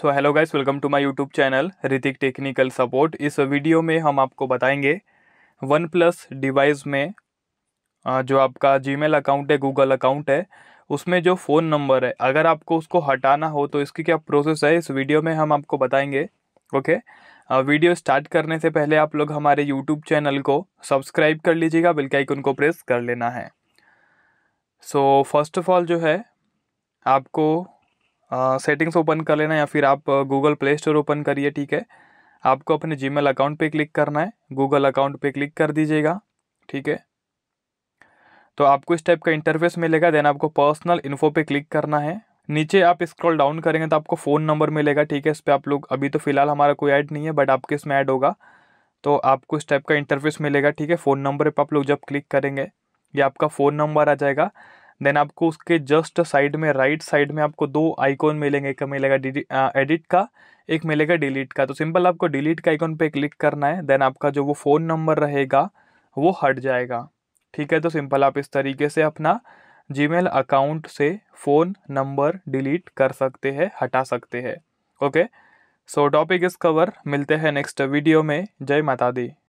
so hello guys welcome to my YouTube channel Hrithik technical support इस video में हम आपको बताएंगे वन प्लस डिवाइस में जो आपका जीमेल अकाउंट है गूगल अकाउंट है उसमें जो फ़ोन नंबर है अगर आपको उसको हटाना हो तो इसकी क्या प्रोसेस है इस वीडियो में हम आपको बताएंगे ओके वीडियो स्टार्ट करने से पहले आप लोग हमारे यूट्यूब चैनल को सब्सक्राइब कर लीजिएगा बिल्कुल आइकन उनको प्रेस कर लेना है सो फर्स्ट ऑफ ऑल जो है आपको सेटिंग्स ओपन कर लेना या फिर आप गूगल प्ले स्टोर ओपन करिए ठीक है आपको अपने जीमेल अकाउंट पे क्लिक करना है गूगल अकाउंट पे क्लिक कर दीजिएगा ठीक है तो आपको इस टाइप का इंटरफेस मिलेगा देन आपको पर्सनल इन्फो पे क्लिक करना है नीचे आप स्क्रॉल डाउन करेंगे तो आपको फ़ोन नंबर मिलेगा ठीक है इस पर आप लोग अभी तो फिलहाल हमारा कोई ऐड नहीं है बट आपके इसमें ऐड होगा तो आपको इस टाइप का इंटरफेस मिलेगा ठीक है फ़ोन नंबर पर आप लोग जब क्लिक करेंगे ये आपका फ़ोन नंबर आ जाएगा देन आपको उसके जस्ट साइड में राइट साइड में आपको दो आइकॉन मिलेंगे एक मिलेगा एडिट का एक मिलेगा डिलीट का तो सिंपल आपको डिलीट का आइकॉन पे क्लिक करना है देन आपका जो वो फ़ोन नंबर रहेगा वो हट जाएगा ठीक है तो सिंपल आप इस तरीके से अपना जीमेल अकाउंट से फ़ोन नंबर डिलीट कर सकते हैं हटा सकते हैं okay so topic is cover मिलते हैं नेक्स्ट वीडियो में जय माता दी